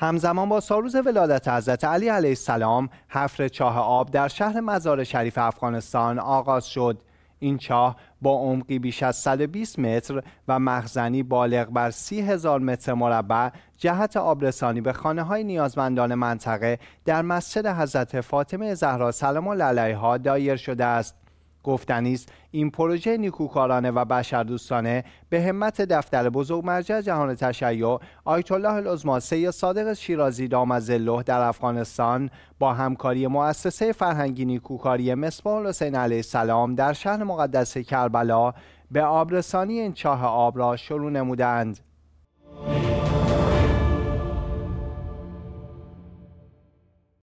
همزمان با ساروز ولادت حضرت علی علیه السلام حفر چاه آب در شهر مزار شریف افغانستان آغاز شد این چاه با عمقی بیش از 120 متر و مخزنی بالغ بر 30 هزار متر مربع جهت آبرسانی به خانه های نیازمندان منطقه در مسجد حضرت فاطمه زهرا سلام الله علیها دایر شده است گفتنی است این پروژه نیکوکارانه و بشردوستانه به همت دفتر بزرگ مرجع جهان تشیع آیت الله العظما سید صادق شیرازی الله در افغانستان با همکاری مؤسسه فرهنگی نیکوکاری مصباح حسین علیه السلام در شهر مقدس کربلا به آبرسانی این چاه آب را شروع نمودند